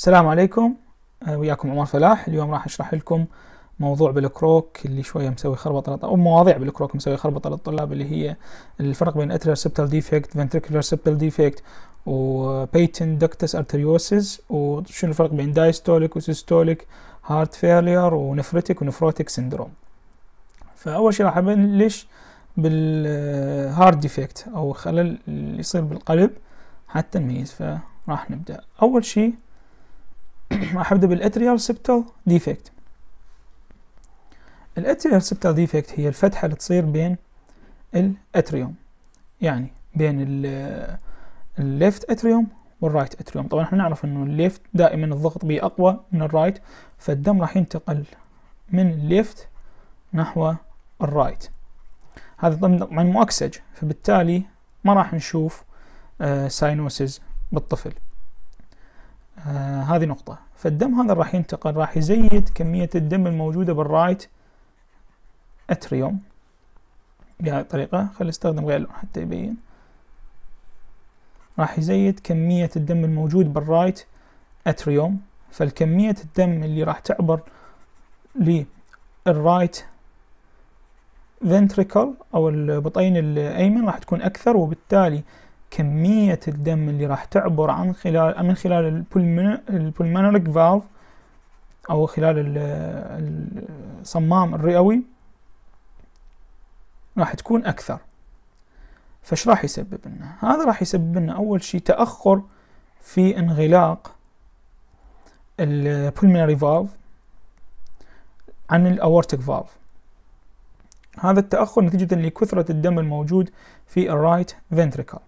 السلام عليكم آه، وياكم عمر فلاح اليوم راح اشرح لكم موضوع بالكروك اللي شويه مسوي خربطه او مواضيع بالكروك مسوي خربطه للطلاب اللي هي الفرق بين اتريال سبتال ديفكت فنتريكولار سبتال ديفكت وبيتن دكتس ارتريوسز وشنو الفرق بين دايستوليك وسيستوليك هارت فيلير ونفرتك ونفروتك سندروم فاول شيء راح ابلش بالهارت ديفكت او خلل اللي يصير بالقلب حتى نميز فراح نبدا اول شيء راح ابدا بالاتريال سبتال ديفكت الاتريال سبتال ديفكت هي الفتحه اللي تصير بين الاتريوم يعني بين الليفت اتريوم والرايت اتريوم طبعا احنا نعرف انه الليفت دائما الضغط به اقوى من الرايت فالدم راح ينتقل من الليفت نحو الرايت هذا طبعا مؤكسج فبالتالي ما راح نشوف آه، ساينوسز بالطفل آه، هذه نقطة فالدم هذا راح ينتقل راح يزيد كمية الدم الموجودة بالرايت اتريوم بهذه الطريقة خلي استخدم غير لون حتى يبين راح يزيد كمية الدم الموجود بالرايت اتريوم فالكمية الدم اللي راح تعبر للرايت فنتريكل او البطين الايمن راح تكون اكثر وبالتالي كمية الدم اللي راح تعبر عن خلال من خلال البولمونريك فالف أو خلال الصمام الرئوي راح تكون أكثر فش راح يسبب لنا هذا راح يسبب لنا أول شيء تأخر في انغلاق البولمونري فالف عن الأورتيك فالف هذا التأخر نتيجة لكثرة الدم الموجود في الرايت فنتريكل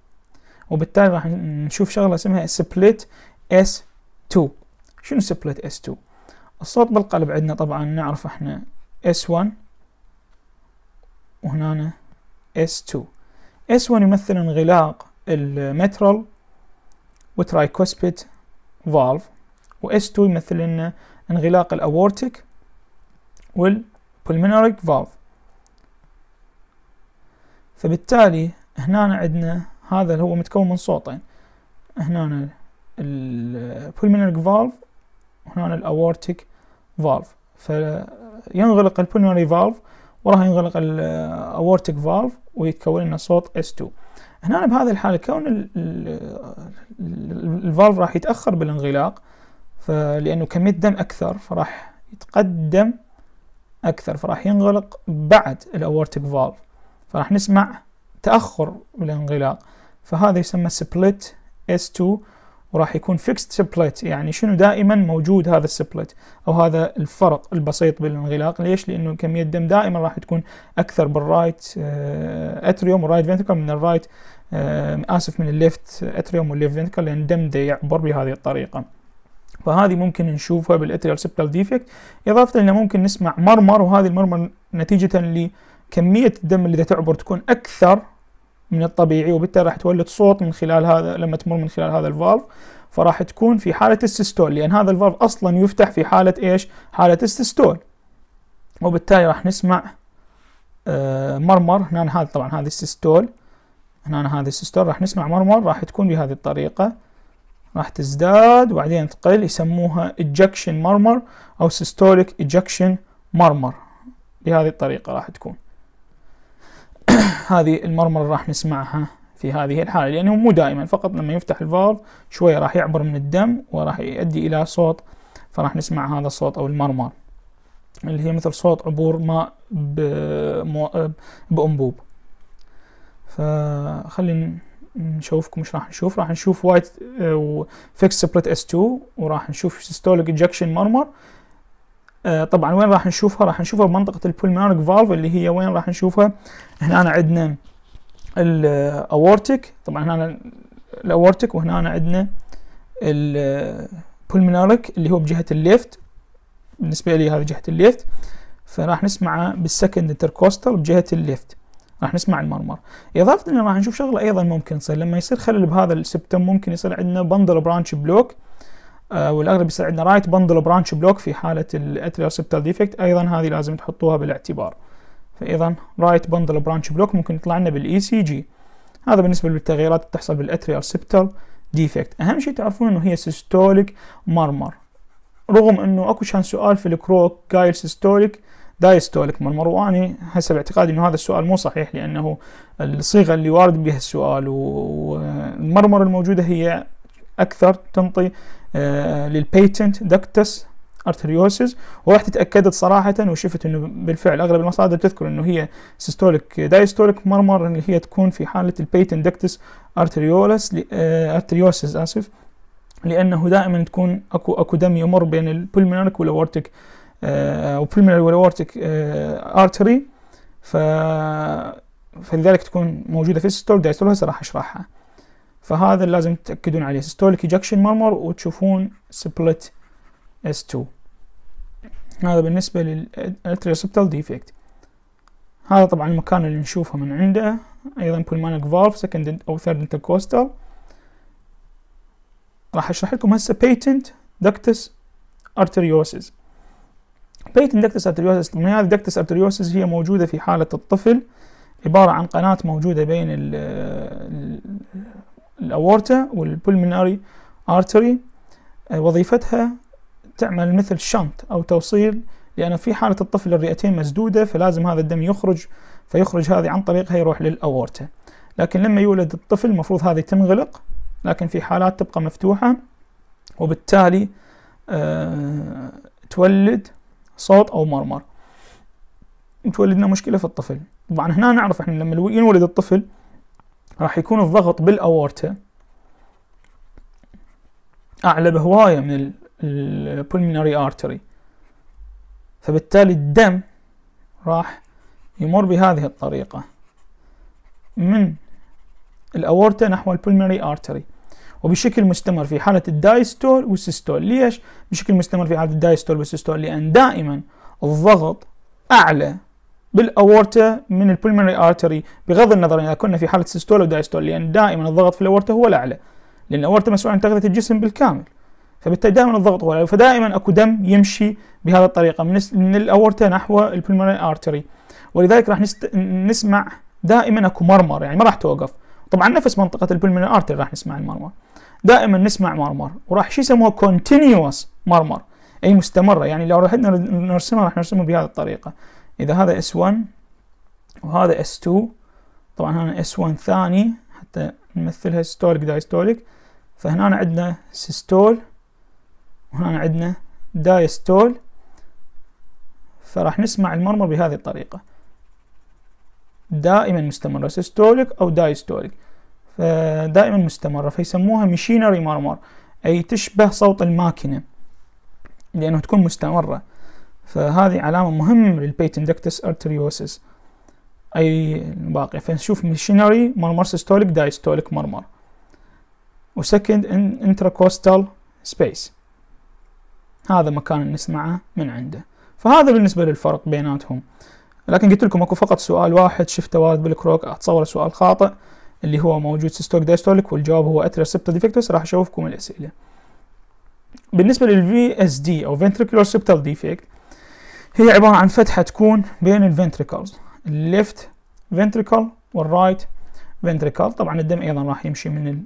وبالتالي راح نشوف شغله اسمها سبليت اس 2 شنو سبليت اس 2 الصوت بالقلب عندنا طبعا نعرف احنا اس 1 وهنا اس 2 اس 1 يمثل انغلاق المترال وترايكوسبيد فالف واس 2 يمثل لنا انغلاق الاورتيك والبولمينوريك فالف فبالتالي هنا عندنا هذا اللي هو متكون من صوتين هنا البولمونري فالف وهنا الاورتيك فالف فينغلق البولمونري فالف وراح ينغلق الاورتيك فالف ويتكون لنا صوت S2 هنا بهذه الحالة كون الفالف راح يتأخر بالانغلاق فلأنه كمية دم أكثر فراح يتقدم أكثر فراح ينغلق بعد الأورتيك فالف فراح نسمع تأخر بالانغلاق فهذا يسمى سبلت S2 وراح يكون فيكست سبلت يعني شنو دائما موجود هذا السبلت او هذا الفرق البسيط بالانغلاق ليش لانه كميه الدم دائما راح تكون اكثر بالرايت اتريوم والرايت فنتكل من الرايت آه، اسف من الليفت اتريوم والليفت فنتكل لان الدم دا يعبر بهذه الطريقه فهذه ممكن نشوفها بالاتريال سبتال ديفكت اضافه انه ممكن نسمع مرمر وهذه المرمر نتيجه لكميه الدم اللي تعبر تكون اكثر من الطبيعي وبالتالي راح تولد صوت من خلال هذا لما تمر من خلال هذا الفالف فراح تكون في حالة السيستول لأن هذا الفالف أصلا يفتح في حالة إيش؟ حالة السيستول وبالتالي راح نسمع آه، مرمر هنا هذا طبعا هذا السيستول هنا هذا السيستول راح نسمع مرمر راح تكون بهذه الطريقة راح تزداد وبعدين تقل يسموها ejection مرمر أو systolic ejection مرمر بهذه الطريقة راح تكون هذه المرمرة راح نسمعها في هذه الحالة لأنه مو دائما فقط لما يفتح الفالف شوية راح يعبر من الدم وراح يؤدي إلى صوت فراح نسمع هذا الصوت أو المرمر اللي هي مثل صوت عبور ماء بأنبوب فخلي نشوفكم ايش راح نشوف راح نشوف وايت فيكس سبريت اس 2 وراح نشوف سيستوليك اجكشن مرمر آه، طبعا وين راح نشوفها راح نشوفها بمنطقه البولموناريك فالف اللي هي وين راح نشوفها هنا عندنا الاورتيك طبعا هنا الاورتيك وهنا عندنا البولموناريك اللي هو بجهه الليفت بالنسبه لي هذه جهه الليفت فراح نسمع بالسكند انتركوستال بجهه الليفت راح نسمع المرمر اضافه انه راح نشوف شغله ايضا ممكن تصير لما يصير خلل بهذا السبتم ممكن يصير عندنا بندل برانش بلوك آه، والاغلب عندنا رايت بندل برانش بلوك في حاله سبتال ديفكت ايضا هذه لازم تحطوها بالاعتبار فايضا رايت بندل برانش بلوك ممكن يطلع لنا بالاي سي e جي هذا بالنسبه للتغييرات اللي تحصل سبتال ديفكت اهم شيء تعرفون انه هي سيستوليك مرمر رغم انه اكو كان سؤال في الكروك قايل سيستوليك دايستوليك مرمر واني هسه باعتقادي انه هذا السؤال مو صحيح لانه الصيغه اللي وارد بها السؤال والمرمر الموجوده هي اكثر تنطي للبيتنت دكتس ارتريوسز ورحت اتاكدت صراحه وشفت انه بالفعل اغلب المصادر تذكر انه هي سيستوليك دايستوليك مرمر اللي هي تكون في حاله البيتنت دكتس ارتريولس ارتريوسز اسف لانه دائما تكون اكو اكو دم يمر بين البلموناريك والاورتيك آه، او بلموناري والاورتيك ارتري ف فلذلك تكون موجوده في السيستول دايستول هسه راح اشرحها فهذا لازم تتأكدون عليه سيستوليك ايجكشن مرمر وتشوفون سبلت S2 هذا بالنسبة للاتريوسبتال ديفكت هذا طبعا المكان اللي نشوفه من عنده ايضا pulmonic valve second او third انتركوستال راح اشرح لكم هسه patent ductus arteriosus patent ductus arteriosus من هذه دكتس arteriosus هي موجودة في حالة الطفل عبارة عن قناة موجودة بين الأورتا والبولمناري آرتري آه، وظيفتها تعمل مثل شنط أو توصيل لأن في حالة الطفل الرئتين مسدودة فلازم هذا الدم يخرج فيخرج هذه عن طريقها يروح للأورتا لكن لما يولد الطفل المفروض هذه تنغلق لكن في حالات تبقى مفتوحة وبالتالي أه تولد صوت أو مرمر وتولدنا مشكلة في الطفل طبعا هنا نعرف احنا لما ينولد الطفل راح يكون الضغط بالاورتا اعلى بهوايه من البولميناري ارتري فبالتالي الدم راح يمر بهذه الطريقه من الاورتا نحو البولميناري ارتري وبشكل مستمر في حالة الدايستول والسيستول ليش؟ بشكل مستمر في حالة الدايستول والسيستول لأن دائما الضغط أعلى بالاورتا من البولمونري ارتري بغض النظر اذا كنا في حاله سيستول او دايستول لان دائما الضغط في الاورتا هو الاعلى لان الاورتا مسؤول عن تغذيه الجسم بالكامل فبالتالي دائما الضغط هو الاعلى فدائما اكو دم يمشي بهذه الطريقه من من الاورتا نحو البولمونري ارتري ولذلك راح نست... نسمع دائما اكو مرمر يعني ما راح توقف طبعا نفس منطقه البولمونري ارتري راح نسمع المرمر دائما نسمع مرمر وراح شو يسموها كونتينيوس مرمر اي مستمره يعني لو رحنا نرسمها راح نرسمها بهذه الطريقه إذا هذا S1 وهذا S2 طبعا هنا S1 ثاني حتى نمثلها ستوليك دايستوليك فهنا عندنا سيستول وهنا عندنا دايستول فراح نسمع المرمر بهذه الطريقة دائما مستمرة سيستوليك أو دايستوليك فدائما مستمرة فيسموها ماشينري مرمر أي تشبه صوت الماكينة لأنه تكون مستمرة فهذه علامة مهمة للبيتندكتس ارتريوسس أي باقي فنشوف ميشينري مرمر سيستوليك دايستوليك مرمر وسكند ان انتراكوستال سبيس هذا مكان نسمعه من عنده فهذا بالنسبة للفرق بيناتهم لكن قلت لكم اكو فقط سؤال واحد شفته وارد بالكروك اتصور سؤال خاطئ اللي هو موجود سيستوليك دايستوليك والجواب هو اتريال سبتا ديفكتس راح اشوفكم الاسئله بالنسبه للفي اس دي او ventricular septal defect هي عبارة عن فتحة تكون بين الفنتريكلز الليفت فنتريكل والرايت فنتريكل طبعا الدم ايضا راح يمشي من ال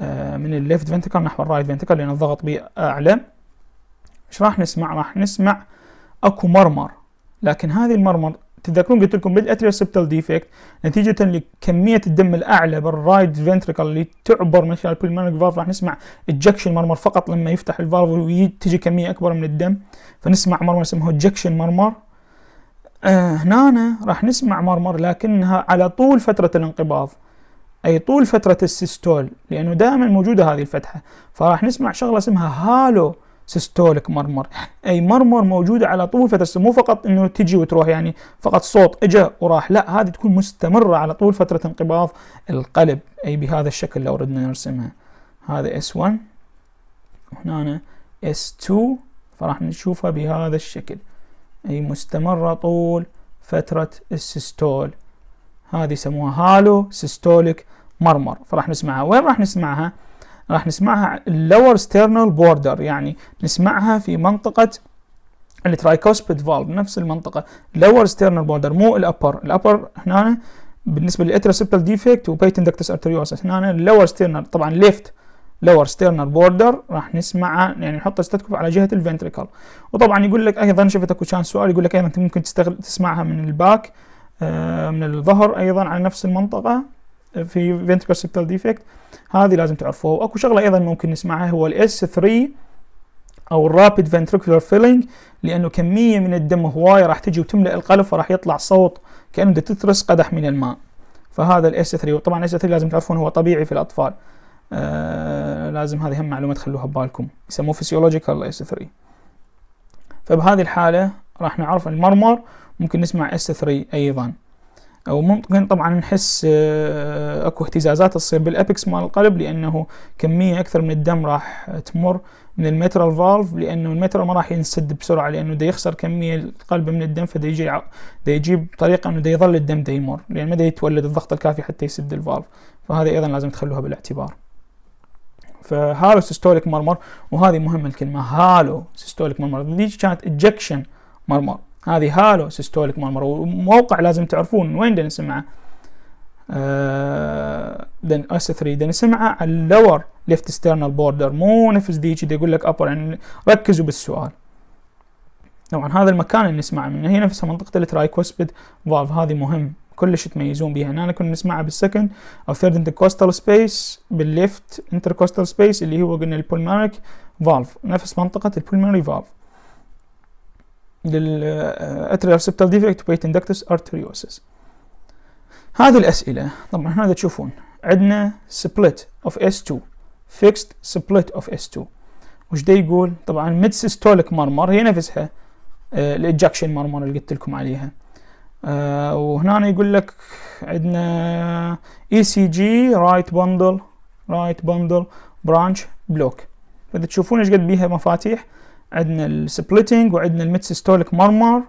آه، من الليفت فنتريكل نحو الرايت فنتريكل لان الضغط به اعلى ايش راح نسمع راح نسمع اكو مرمر لكن هذه المرمر تتذكرون قلت لكم بالاتريال سبتال ديفكت نتيجه لكميه الدم الاعلى بالرايت فنتريكل اللي تعبر من خلال البلمونيك فالف راح نسمع اجكشن مرمر فقط لما يفتح الفالف وتجي كميه اكبر من الدم فنسمع مرمر اسمه اجكشن مرمر آه هنا راح نسمع مرمر لكنها على طول فتره الانقباض اي طول فتره السيستول لانه دائما موجوده هذه الفتحه فراح نسمع شغله اسمها هالو سيستوليك مرمر اي مرمر موجوده على طول فتره مو فقط انه تجي وتروح يعني فقط صوت اجى وراح لا هذه تكون مستمره على طول فتره انقباض القلب اي بهذا الشكل لو ردنا نرسمها هذا S1 وهنا S2 فراح نشوفها بهذا الشكل اي مستمره طول فتره السيستول هذه يسموها هالو سيستوليك مرمر فراح نسمعها وين راح نسمعها راح نسمعها lower ستيرنال border يعني نسمعها في منطقة الترايكوسبيد فالف نفس المنطقة lower ستيرنال border مو الأبر الأبر هنا بالنسبة للاتراسبتال ديفكت وبيتندكتس ارتريوسس هنا اللور ستيرنال طبعا ليفت لور ستيرنر بوردر راح نسمع يعني نحط الستاتكوف على جهه الفنتريكل وطبعا يقول لك ايضا شفت اكو كان سؤال يقول لك ايضا انت ممكن تستغل تسمعها من الباك آه، من الظهر ايضا على نفس المنطقه في septal ديفكت هذه لازم تعرفوها واكو شغله ايضا ممكن نسمعها هو الاس 3 او الرابيد ventricular فيلينج لانه كميه من الدم هوايه راح تجي وتملا القلب فراح يطلع صوت كانه تترس قدح من الماء فهذا الاس 3 وطبعا الاس 3 لازم تعرفون هو طبيعي في الاطفال آه لازم هذه هم معلومه تخلوها ببالكم يسموه فيسيولوجيكال اس 3 فبهذه الحاله راح نعرف المرمر ممكن نسمع اس 3 ايضا وممكن طبعا نحس آه، اكو اهتزازات تصير بالابكس مال القلب لانه كميه اكثر من الدم راح تمر من الميترال فالف لانه الميترال ما راح ينسد بسرعه لانه دا يخسر كميه القلب من الدم فدا يجي دا يجيب طريقه انه دا يظل الدم دا يمر لان ما دا يتولد الضغط الكافي حتى يسد الفالف فهذا ايضا لازم تخلوها بالاعتبار فهالو سيستوليك مرمر وهذه مهمه الكلمه هالو سيستوليك مرمر ذيك كانت اجكشن مرمر هذه هالو سيستوليك مروه وموقع لازم تعرفون وين دا نسمعه دن آه، اس 3 دن سمعه على اللور ليفت استرنال بوردر مو نفس ديك دي يقول لك ابر يعني ركزوا بالسؤال طبعا هذا المكان اللي نسمعه منه هي نفسها منطقة الترايكوسبيد فالف هذه مهم كلش تميزون بيها هنا كنا نسمعها بالسكند او ثيرد انتركوستال سبيس بالليفت انتركوستال سبيس اللي هو قلنا البولمريك فالف نفس منطقة البولماري فالف للاتريارسبتال ديفكت بيت اندكتس ارتريوسس هذه الاسئله طبعا هنا تشوفون عندنا split of S2 fixed split of S2 وش دا يقول طبعا ميد سيستوليك مرمر هي نفسها آه، الاجكشن مرمر اللي قلت لكم عليها آه وهنا يقول لك عندنا اي سي جي رايت بندل رايت بندل برانش بلوك فاذا تشوفون ايش قد بيها مفاتيح عندنا السبلتنج وعندنا الميتسيستوليك مرمر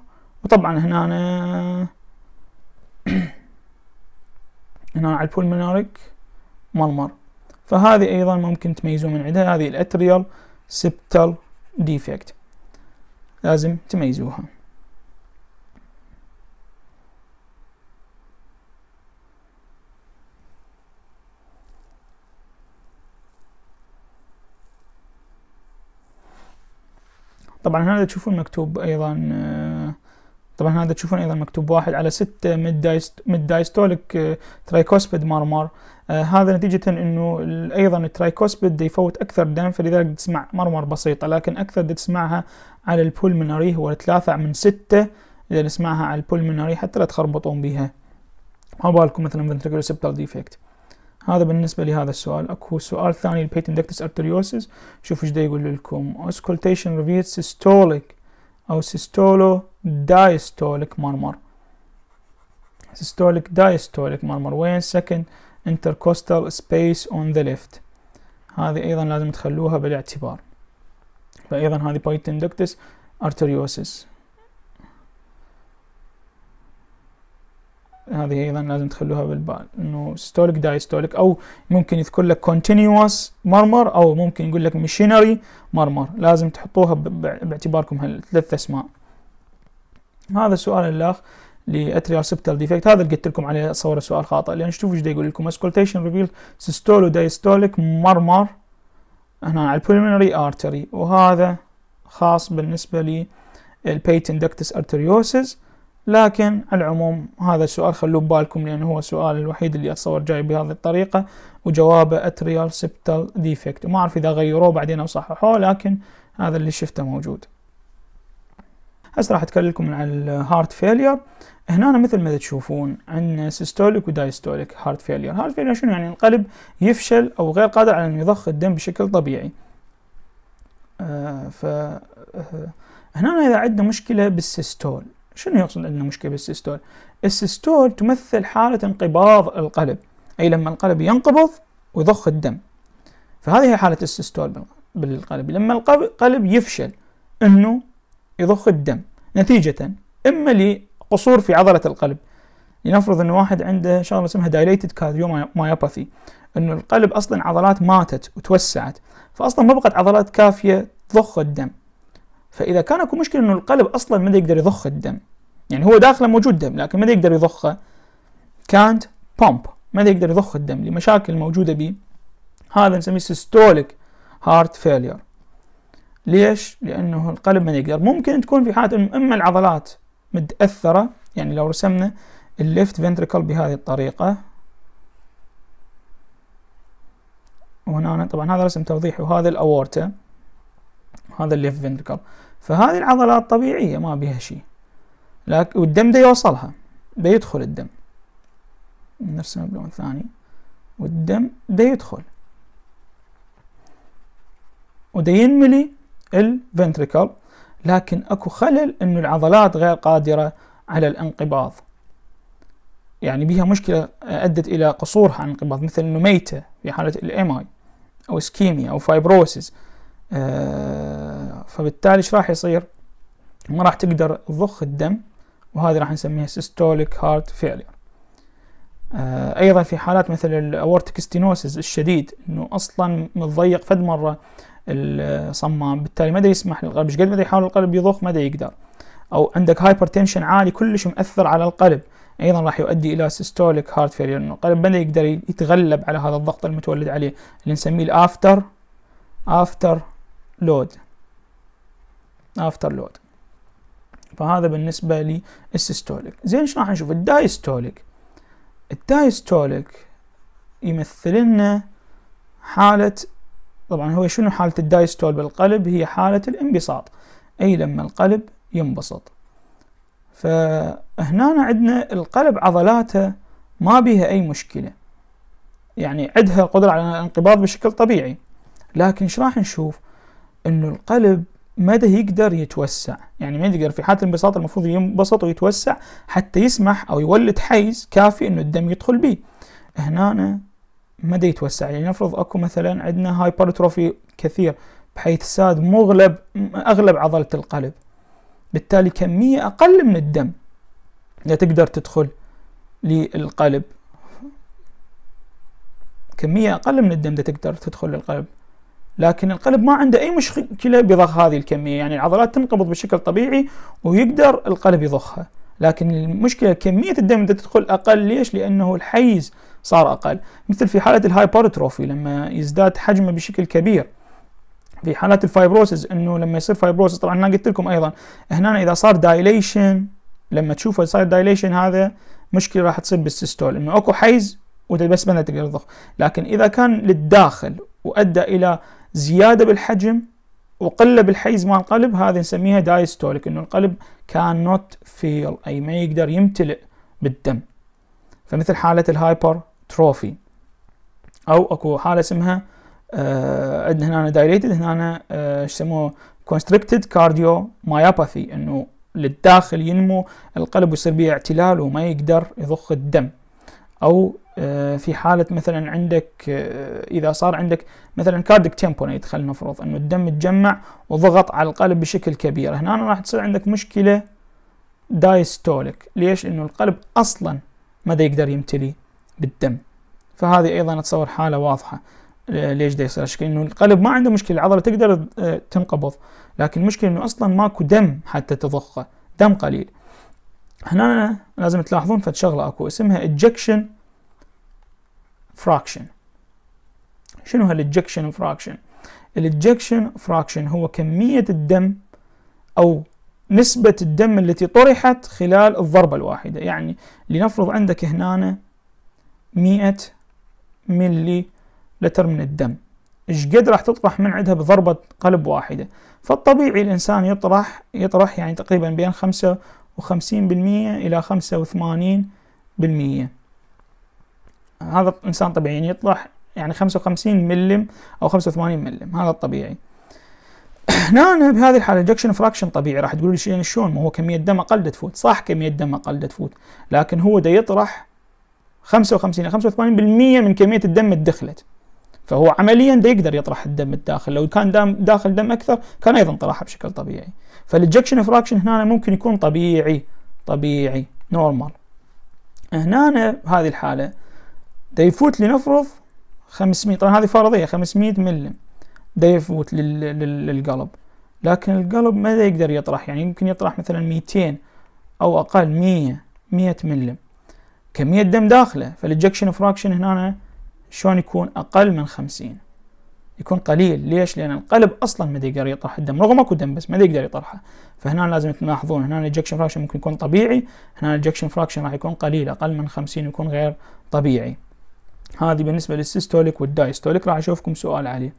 وطبعا هنا أنا هنا على البولمناريك مرمر فهذه أيضا ممكن تميزون من عندها هذه الأتريال سبتال ديفكت لازم تميزوها طبعا هذا تشوفون مكتوب ايضا طبعا هذا تشوفون ايضا مكتوب واحد على ستة ميد دايستوليك ترايكوسبيد مرمر آه هذا نتيجة انه ايضا الترايكوسبيد يفوت اكثر دم فلذلك تسمع مرمر بسيطة لكن اكثر تسمعها على البولمناري هو ثلاثة من ستة اذا نسمعها على البولمناري حتى لا تخربطون بها ما بالكم مثلا فنتركل سبتال ديفكت هذا بالنسبة لهذا السؤال اكو سؤال ثاني البيتندكتس ارتريوسس شوفوا ايش يقول لكم اوسكولتيشن ريفيت سيستوليك او سيستولو دايستوليك مرمر سيستوليك دايستوليك مرمر وين second intercostal سبيس اون ذا ليفت هذه ايضا لازم تخلوها بالاعتبار فايضا هذه بايتندكتس ارتريوسس هذه ايضا لازم تخلوها بالبال انه ستوليك دايستوليك او ممكن يذكر لك كونتينيوس مرمر او ممكن يقول لك مشينري مرمر لازم تحطوها باعتباركم هالثلاث اسماء هذا السؤال الاخ لاتريال سبتال ديفكت هذا اللي قلت لكم عليه صور سؤال خاطئ لان شوفوا ايش يقول لكم اسكولتيشن ريفيل سيستولو دايستوليك مرمر هنا على البوليمنري ارتري وهذا خاص بالنسبه للبيتن اندكتس ارتريوسز لكن على العموم هذا السؤال خلوه ببالكم لأنه هو السؤال الوحيد اللي أتصور جاي بهذه الطريقة وجوابه اتريال سبتال ديفكت وما أعرف إذا غيروه بعدين أو صححوه لكن هذا اللي شفته موجود هسه راح اتكلم لكم عن الهارت فيلير هنا مثل ما تشوفون عندنا سيستوليك ودايستوليك هارت فيلير هارت فيلير شنو يعني القلب يفشل او غير قادر على ان يضخ الدم بشكل طبيعي آه ف آه، هنا اذا عندنا مشكله بالسيستول شنو يقصد عندنا مشكله بالسيستول؟ السيستول تمثل حاله انقباض القلب اي لما القلب ينقبض ويضخ الدم فهذه هي حاله السيستول بالقلب لما القلب يفشل انه يضخ الدم نتيجه اما لقصور في عضله القلب لنفرض ان واحد عنده شغله اسمها دايليتد كارديومايوباثي انه القلب اصلا عضلات ماتت وتوسعت فاصلا ما بقت عضلات كافيه تضخ الدم فاذا كان اكو مشكله انه القلب اصلا ما يقدر يضخ الدم يعني هو داخله موجود دم لكن ما يقدر يضخه كانت بومب ما يقدر يضخ الدم لمشاكل موجوده به هذا نسميه سيستوليك هارت فيلير ليش؟ لأنه القلب ما يقدر ممكن تكون في حالة إما العضلات متأثرة يعني لو رسمنا الليفت فنتريكل بهذه الطريقة وهنا طبعا هذا رسم توضيحي وهذا الأورتا هذا الليفت فنتريكل فهذه العضلات طبيعية ما بها شيء لكن والدم ده يوصلها بيدخل الدم نفس المبلغ ثاني والدم يدخل وده ينملي الفنتريكل لكن اكو خلل انه العضلات غير قادرة على الانقباض يعني بها مشكلة ادت الى قصورها عن الانقباض مثل انه ميتة في حالة الام اي او اسكيميا او فايبروسيس آه، فبالتالي ايش راح يصير ما راح تقدر تضخ الدم وهذه راح نسميها سيستوليك هارت فيلير ايضا في حالات مثل الاورتيك ستينوسيس الشديد انه اصلا متضيق فد مره الصمام بالتالي ما يسمح للقلب ايش قد ما يحاول القلب يضخ ما يقدر او عندك هايبرتنشن عالي كلش مأثر على القلب ايضا راح يؤدي الى سيستوليك هارت فيلير انه القلب ما يقدر يتغلب على هذا الضغط المتولد عليه اللي نسميه الافتر افتر لود افتر لود فهذا بالنسبة للسيستوليك زين شو راح نشوف الدايستوليك الدايستوليك يمثل لنا حالة طبعا هو شنو حالة الدايستول بالقلب هي حالة الانبساط أي لما القلب ينبسط فهنا عندنا القلب عضلاته ما بيها أي مشكلة يعني عندها قدرة على الانقباض بشكل طبيعي لكن ايش راح نشوف انه القلب مدى يقدر يتوسع يعني ما يقدر في حالة الانبساط المفروض ينبسط ويتوسع حتى يسمح أو يولد حيز كافي أنه الدم يدخل به هنا مدى يتوسع يعني نفرض أكو مثلا عندنا هايبرتروفي كثير بحيث ساد مغلب أغلب عضلة القلب بالتالي كمية أقل من الدم لا تقدر تدخل للقلب كمية أقل من الدم تقدر تدخل للقلب لكن القلب ما عنده أي مشكلة بضخ هذه الكمية يعني العضلات تنقبض بشكل طبيعي ويقدر القلب يضخها لكن المشكلة كمية الدم اللي تدخل أقل ليش؟ لأنه الحيز صار أقل مثل في حالة الهايبرتروفي لما يزداد حجمه بشكل كبير في حالات الفايبروسز انه لما يصير فايبروسز طبعا انا قلت لكم ايضا هنا اذا صار دايليشن لما تشوفه صار دايليشن هذا مشكله راح تصير بالسيستول انه اكو حيز وانت بس ما تقدر تضخ لكن اذا كان للداخل وادى الى زياده بالحجم وقله بالحيز مال القلب هذه نسميها دايستوليك انه القلب كان نوت فيل اي ما يقدر يمتلئ بالدم فمثل حاله الهايبر تروفي او اكو حاله اسمها آه، عندنا هنا دايليتد هنا آه يسموه كونستريكتد كارديو مايوباثي انه للداخل ينمو القلب ويصير به اعتلال وما يقدر يضخ الدم او آه، في حالة مثلا عندك آه، إذا صار عندك مثلا كاردك تيمبونيت خلينا نفرض أنه الدم تجمع وضغط على القلب بشكل كبير هنا راح تصير عندك مشكلة دايستوليك ليش؟ لأنه القلب أصلا ماذا يقدر يمتلي بالدم فهذه أيضا أتصور حالة واضحة ليش دا يصير شكل انه القلب ما عنده مشكله العضله تقدر آه، تنقبض لكن المشكله انه اصلا ماكو دم حتى تضخه دم قليل هنا لازم تلاحظون فد شغله اكو اسمها ejection fraction شنو هالإجكشن fraction الإجكشن fraction هو كمية الدم أو نسبة الدم التي طرحت خلال الضربة الواحدة يعني لنفرض عندك هنا 100 ملي لتر من الدم ايش قد راح تطرح من عندها بضربة قلب واحدة فالطبيعي الإنسان يطرح يطرح يعني تقريبا بين 5 بالمية إلى خمسة وثمانين بالمية هذا إنسان طبيعي يعني يطلع يعني خمسة وخمسين ملم أو خمسة وثمانين ملم هذا الطبيعي هنا بهذه الحاله الجكشن فراكشن طبيعي راح تقول لي يعني شلون ما هو كميه دم اقل تفوت صح كميه دم اقل تفوت لكن هو ده يطرح 55 85% من كميه الدم اللي دخلت فهو عمليا ده يقدر يطرح الدم الداخل لو كان دم داخل دم اكثر كان ايضا طرحه بشكل طبيعي فالإجكشن فراكشن هنا ممكن يكون طبيعي طبيعي نورمال هنا هذه الحالة ده يفوت لنفرض 500 طبعا هذه فرضية 500 ملم ده يفوت للقلب لكن القلب ما يقدر يطرح يعني يمكن يطرح مثلا 200 أو أقل 100 100 ملم كمية دم داخله فالإجكشن فراكشن هنا شلون يكون أقل من 50 يكون قليل ليش؟ لأن القلب أصلا ما يقدر يطرح الدم رغم اكو دم بس ما يقدر يطرحه فهنا لازم تلاحظون هنا الإجكشن فراكشن ممكن يكون طبيعي هنا الإجكشن فراكشن راح يكون قليل أقل من 50 يكون غير طبيعي هذه بالنسبة للسيستوليك والدايستوليك راح أشوفكم سؤال عليه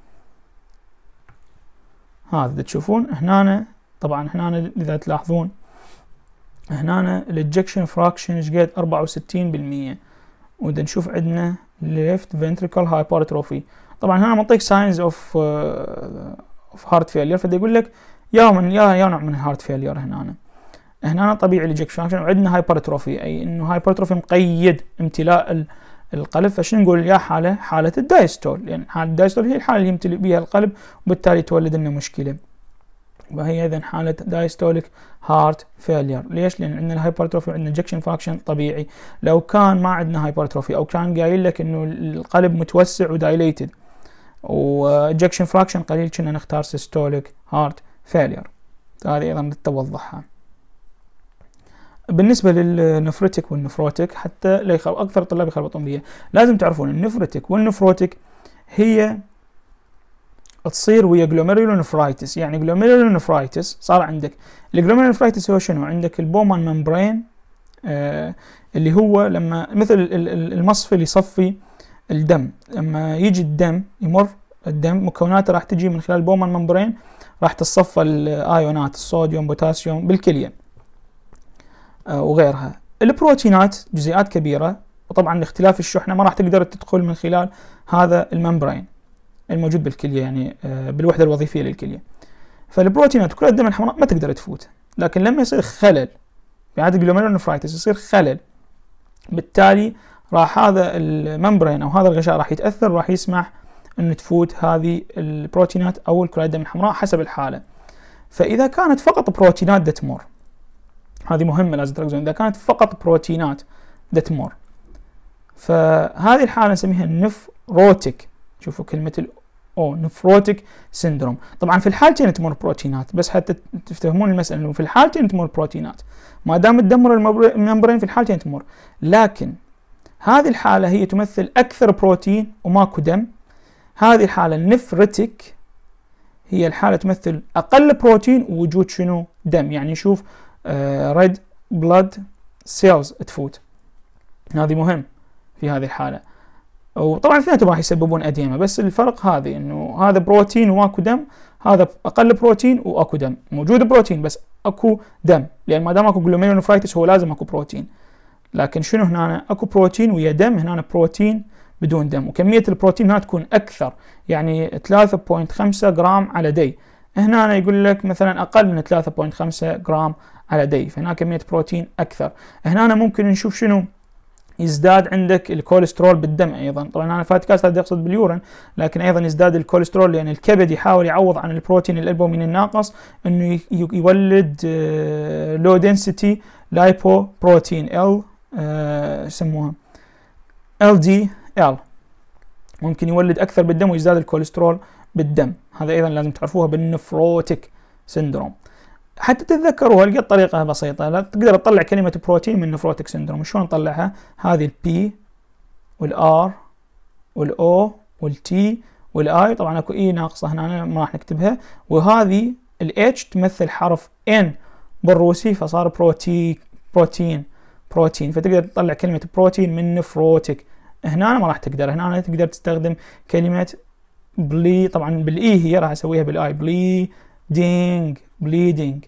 هذا تشوفون هنا طبعا هنا إذا تلاحظون هنا الإجكشن فراكشن ايش قد 64% وده نشوف عندنا left ventricle hypertrophy طبعا هنا منطق signs of uh, of heart failure فده يقول لك يا من يا يا نوع من heart فيلير هنا أنا. هنا أنا طبيعي الاجكشن فانكشن وعندنا اي انه hypertrophy مقيد امتلاء القلب فشنو نقول يا حاله حاله الدايستول لان يعني حاله الدايستول هي الحاله اللي يمتلئ بها القلب وبالتالي تولد لنا مشكله وهي اذا حاله دايستوليك هارت فيلير ليش لان عندنا الهايبرتروفي وعندنا انجكشن فراكشن طبيعي لو كان ما عندنا هايبرتروفي او كان قايل لك انه القلب متوسع ودايليتد وانجكشن فراكشن قليل كنا نختار سيستوليك هارت فيلير هذه ايضا توضحها بالنسبة للنفرتك والنفروتك حتى لا يخل... أكثر الطلاب يخربطون بيها لازم تعرفون النفرتك والنفروتك هي تصير ويا جلوميرولونفرايتس يعني جلوميرولونفرايتس صار عندك الجلوميرولونفرايتس هو شنو عندك البومان ممبرين آه اللي هو لما مثل المصفي اللي يصفي الدم لما يجي الدم يمر الدم مكوناته راح تجي من خلال بومان ممبرين راح تتصفى الايونات الصوديوم بوتاسيوم بالكليه آه وغيرها البروتينات جزيئات كبيره وطبعا لاختلاف الشحنه ما راح تقدر تدخل من خلال هذا الممبرين الموجود بالكليه يعني آه، بالوحده الوظيفيه للكليه فالبروتينات وكريات الدم الحمراء ما تقدر تفوت لكن لما يصير خلل في عاده جلوميرونفرايتس يصير خلل بالتالي راح هذا الممبرين او هذا الغشاء راح يتاثر راح يسمح انه تفوت هذه البروتينات او الكريات الدم الحمراء حسب الحاله فاذا كانت فقط بروتينات دتمر هذه مهمه لازم تركزون اذا كانت فقط بروتينات دتمر فهذه الحاله نسميها نفروتيك شوفوا كلمه او نفروتيك سندروم طبعا في الحالتين تمر بروتينات بس حتى تفهمون المساله انه في الحالتين تمر بروتينات ما دام تدمر الممبرين في الحالتين تمر لكن هذه الحاله هي تمثل اكثر بروتين وماكو دم هذه الحاله النفرتيك هي الحاله تمثل اقل بروتين ووجود شنو دم يعني نشوف ريد بلاد سيلز تفوت هذه مهم في هذه الحاله وطبعا اثنيناتهم راح يسببون اديمه بس الفرق هذه انه هذا بروتين وماكو دم هذا اقل بروتين واكو دم موجود بروتين بس اكو دم لان ما دام اكو جلوميرونفرايتس هو لازم اكو بروتين لكن شنو هنا اكو بروتين ويا دم هنا بروتين بدون دم وكميه البروتين هنا تكون اكثر يعني 3.5 جرام على دي هنا أنا يقول لك مثلا اقل من 3.5 جرام على دي فهنا كميه بروتين اكثر هنا أنا ممكن نشوف شنو يزداد عندك الكوليسترول بالدم ايضا طبعا انا فاتيك هذا اقصد باليورين لكن ايضا يزداد الكوليسترول لان الكبد يحاول يعوض عن البروتين الالبومين الناقص انه يولد لو دنسيتي لايبو بروتين ال يسموها ال دي ال ممكن يولد اكثر بالدم ويزداد الكوليسترول بالدم هذا ايضا لازم تعرفوها بالنفروتيك سندروم حتى تتذكروها لقيت طريقة بسيطة لا تقدر تطلع كلمة بروتين من نفروتك سندروم شلون نطلعها هذه البي والار والاو والتي والاي طبعا اكو اي e ناقصة هنا ما راح نكتبها وهذه الاتش تمثل حرف ان بالروسي فصار بروتي بروتين بروتين فتقدر تطلع كلمة بروتين من نفروتك هنا ما راح تقدر هنا تقدر تستخدم كلمة بلي طبعا بالاي e هي راح اسويها بالاي بلي دينج bleeding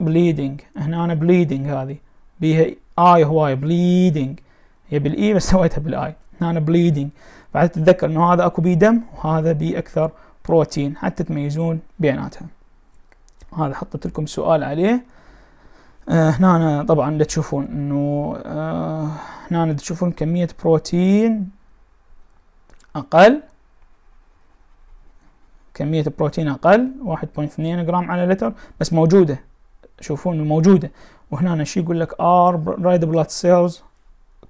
bleeding هنا أنا bleeding هذه بيها آي هواية bleeding هي بالإي بس سويتها بالآي هنا أنا bleeding بعد تتذكر أنه هذا أكو بيه دم وهذا بيه أكثر بروتين حتى تميزون بيناتها هذا حطيت لكم سؤال عليه آه هنا أنا طبعا تشوفون انه آه هنا تشوفون كمية بروتين اقل كمية بروتين أقل 1.2 جرام على لتر بس موجودة شوفون موجودة وهنا شي يقول لك ار ريد blood سيلز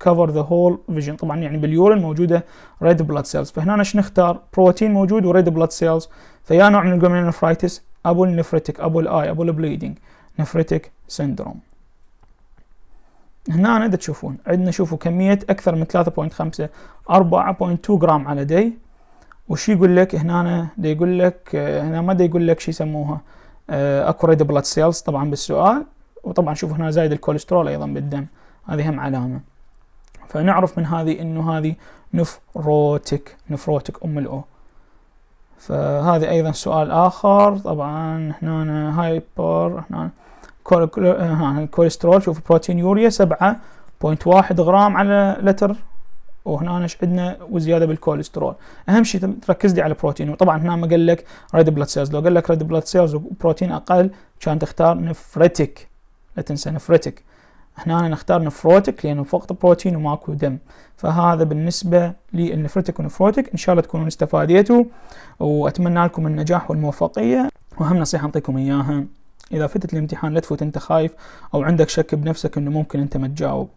كفر ذا هول فيجن طبعا يعني باليورين موجوده ريد blood سيلز فهنا ايش نختار بروتين موجود وريد blood سيلز فيا نوع من نفريتس ابو النفرتك ابو الاي ابو البليدنج نفرتك سندروم هنا أنا تشوفون عندنا شوفوا كمية أكثر من 3.5 4.2 جرام على دي وش يقول لك هنا دا يقول لك هنا ما دا يقول لك شو يسموها آه، اكو ريد بلاد سيلز طبعا بالسؤال وطبعا شوف هنا زايد الكوليسترول ايضا بالدم هذه هم علامه فنعرف من هذه انه هذه نفروتك نفروتك ام الاو فهذا ايضا سؤال اخر طبعا هنا هايبر هنا الكوليسترول شوف بروتين يوريا سبعة بوينت واحد غرام على لتر وهنا ايش عندنا وزياده بالكوليسترول اهم شيء تركز لي على البروتين وطبعا هنا ما قال لك ريد بلاد سيلز لو قال لك ريد بلاد سيلز وبروتين اقل كان تختار نفرتك لا تنسى نفرتك هنا نختار نفروتك لانه فقط بروتين وماكو دم فهذا بالنسبه للنفرتك ونفروتك ان شاء الله تكونون استفاديتوا واتمنى لكم النجاح والموفقيه واهم نصيحه نعطيكم اياها اذا فتت الامتحان لا تفوت انت خايف او عندك شك بنفسك انه ممكن انت ما تجاوب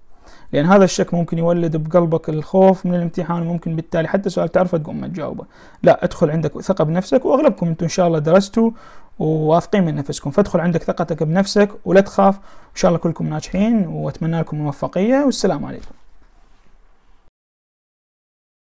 لأن هذا الشك ممكن يولد بقلبك الخوف من الامتحان وممكن بالتالي حتى سؤال تعرفه تقوم ما تجاوبه لا ادخل عندك ثقة بنفسك وأغلبكم أنتم إن شاء الله درستوا وواثقين من نفسكم فادخل عندك ثقتك بنفسك ولا تخاف إن شاء الله كلكم ناجحين وأتمنى لكم الموفقية والسلام عليكم